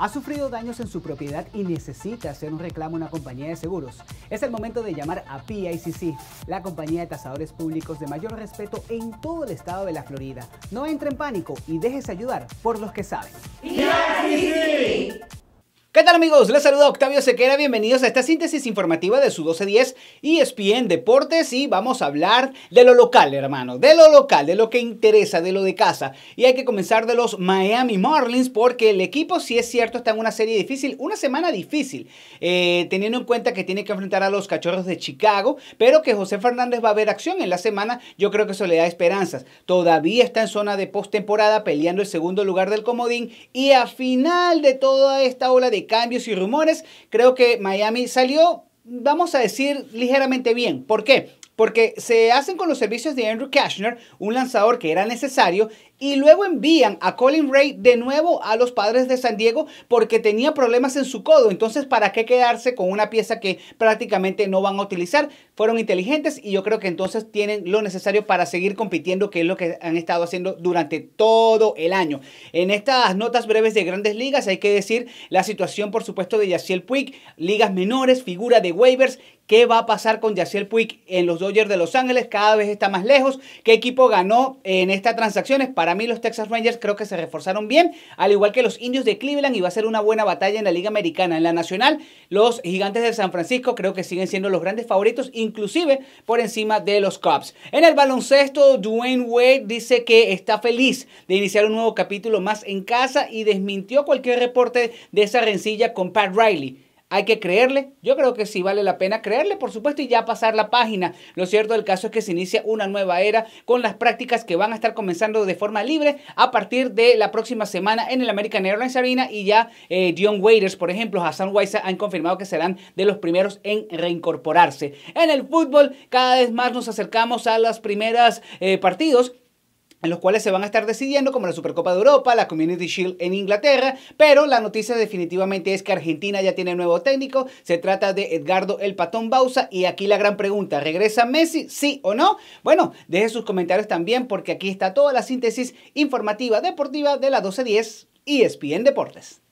ha sufrido daños en su propiedad y necesita hacer un reclamo a una compañía de seguros, es el momento de llamar a PICC, la compañía de tasadores públicos de mayor respeto en todo el estado de la Florida. No entre en pánico y déjese ayudar por los que saben. ¿Qué tal amigos? Les saluda Octavio Sequera, bienvenidos a esta síntesis informativa de su 1210 ESPN Deportes y vamos a hablar de lo local, hermano, de lo local, de lo que interesa, de lo de casa. Y hay que comenzar de los Miami Marlins porque el equipo, si es cierto, está en una serie difícil, una semana difícil, eh, teniendo en cuenta que tiene que enfrentar a los Cachorros de Chicago, pero que José Fernández va a ver acción en la semana, yo creo que eso le da esperanzas. Todavía está en zona de postemporada peleando el segundo lugar del comodín y a final de toda esta ola de cambios y rumores, creo que Miami salió, vamos a decir, ligeramente bien. ¿Por qué? porque se hacen con los servicios de Andrew Kashner, un lanzador que era necesario, y luego envían a Colin Ray de nuevo a los padres de San Diego porque tenía problemas en su codo. Entonces, ¿para qué quedarse con una pieza que prácticamente no van a utilizar? Fueron inteligentes y yo creo que entonces tienen lo necesario para seguir compitiendo, que es lo que han estado haciendo durante todo el año. En estas notas breves de grandes ligas hay que decir la situación, por supuesto, de Yaciel Puig, ligas menores, figura de waivers, ¿Qué va a pasar con Yaciel Puig en los Dodgers de Los Ángeles? Cada vez está más lejos. ¿Qué equipo ganó en estas transacciones? Para para mí los Texas Rangers creo que se reforzaron bien, al igual que los indios de Cleveland y va a ser una buena batalla en la Liga Americana. En la Nacional, los gigantes de San Francisco creo que siguen siendo los grandes favoritos, inclusive por encima de los Cubs. En el baloncesto, Dwayne Wade dice que está feliz de iniciar un nuevo capítulo más en casa y desmintió cualquier reporte de esa rencilla con Pat Riley. Hay que creerle. Yo creo que sí vale la pena creerle, por supuesto, y ya pasar la página. Lo cierto del caso es que se inicia una nueva era con las prácticas que van a estar comenzando de forma libre a partir de la próxima semana en el American Airlines Arena y ya eh, John Dion Waiters, por ejemplo, Hassan Waisa han confirmado que serán de los primeros en reincorporarse. En el fútbol cada vez más nos acercamos a las primeras eh, partidos en los cuales se van a estar decidiendo, como la Supercopa de Europa, la Community Shield en Inglaterra, pero la noticia definitivamente es que Argentina ya tiene nuevo técnico, se trata de Edgardo El Patón Bausa, y aquí la gran pregunta, ¿regresa Messi, sí o no? Bueno, deje sus comentarios también porque aquí está toda la síntesis informativa deportiva de la 1210 y ESPN Deportes.